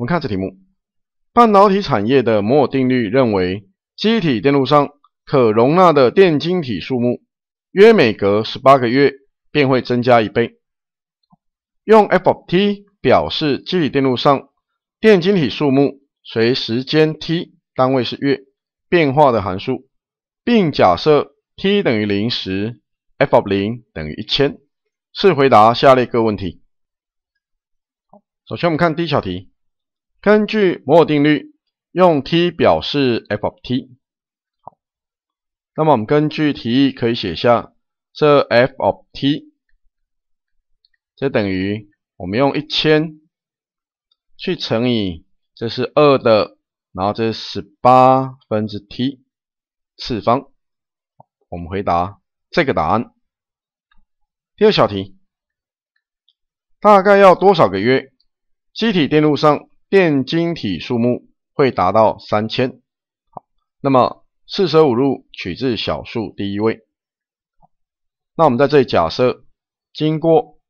我们看这题目，半导体产业的摩尔定律认为，机体电路上可容纳的电晶体数目约每隔十八个月便会增加一倍。用 f(t) of 表示机体电路上电晶体数目随时间 t（ 单位是月）变化的函数，并假设 t 等于零时，f(0) of 等于一千，试回答下列各问题。好，首先我们看第一小题。根据摩尔定律，用 t 表示 f of t。好，那么我们根据题意可以写下这 f of t 就等于我们用一千去乘以这是二的，然后这是十八分之 t 次方。我们回答这个答案。第二小题大概要多少个月？机体电路上。电晶体数目会达到三千，好，那么四舍五入取至小数第一位。那我们在这里假设，经过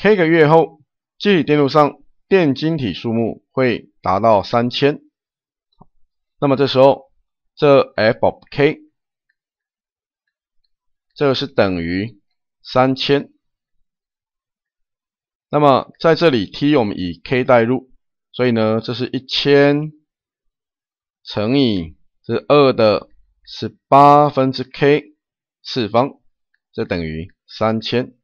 k 个月后，即电路上电晶体数目会达到三千，那么这时候这 f k 这个是等于三千。那么在这里 t 我们以 k 代入。所以呢，这是一千乘以这二的十八分之 k 次方，这等于三千。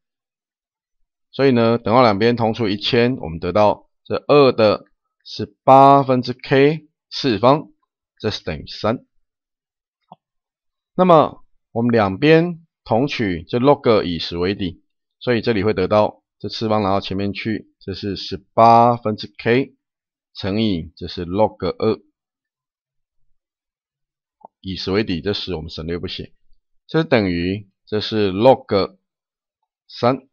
所以呢，等号两边同除一千，我们得到这二的十八分之 k 次方这是等于三。好，那么我们两边同取这 log 以十为底，所以这里会得到这次方拿到前面去，这是十八分之 k。乘以这是 log 二，以十为底，这十我们省略不写，这等于这是 log 三，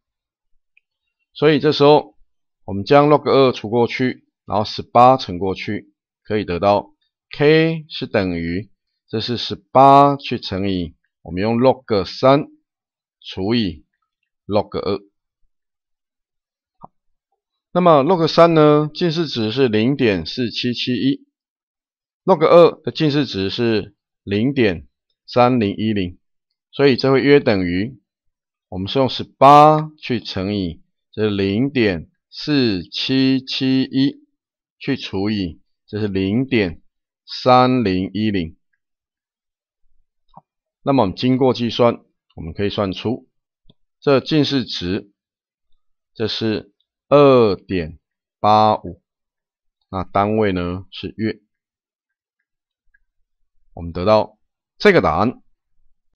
所以这时候我们将 log 二除过去，然后十八乘过去，可以得到 k 是等于这是十八去乘以我们用 log 三除以 log 二。那么 log 三呢，近似值是零点四七七一，log 二的近似值是零点三零一零，所以这会约等于，我们是用十八去乘以这是零点四七七一，去除以这是零点三零一零，那么我们经过计算，我们可以算出这近似值，这是。二点八五，那单位呢是月，我们得到这个答案。